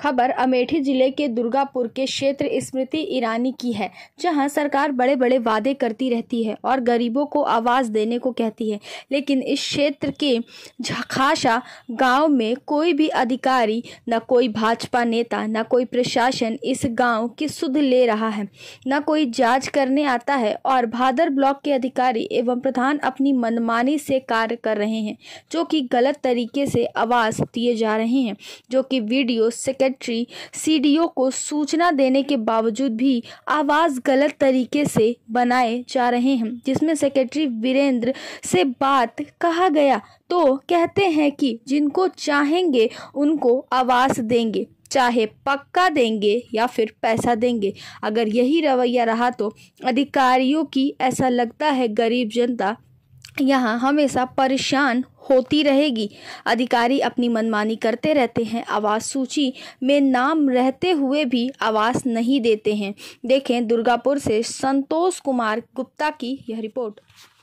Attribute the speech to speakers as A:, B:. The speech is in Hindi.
A: खबर अमेठी जिले के दुर्गापुर के क्षेत्र स्मृति ईरानी की है जहां सरकार बड़े बड़े वादे करती रहती है और गरीबों को आवाज़ देने को कहती है लेकिन इस क्षेत्र के खासा गांव में कोई भी अधिकारी न कोई भाजपा नेता न कोई प्रशासन इस गांव की सुध ले रहा है न कोई जांच करने आता है और भादर ब्लॉक के अधिकारी एवं प्रधान अपनी मनमानी से कार्य कर रहे हैं जो कि गलत तरीके से आवाज़ दिए जा रहे हैं जो कि वीडियो सेकेंड सेक्रेटरी सीडीओ को सूचना देने के बावजूद भी आवाज़ गलत तरीके से बनाए जा रहे हैं जिसमें सेक्रेटरी वीरेंद्र से बात कहा गया तो कहते हैं कि जिनको चाहेंगे उनको आवाज़ देंगे चाहे पक्का देंगे या फिर पैसा देंगे अगर यही रवैया रहा तो अधिकारियों की ऐसा लगता है गरीब जनता यहाँ हमेशा परेशान होती रहेगी अधिकारी अपनी मनमानी करते रहते हैं आवास सूची में नाम रहते हुए भी आवास नहीं देते हैं देखें दुर्गापुर से संतोष कुमार गुप्ता की यह रिपोर्ट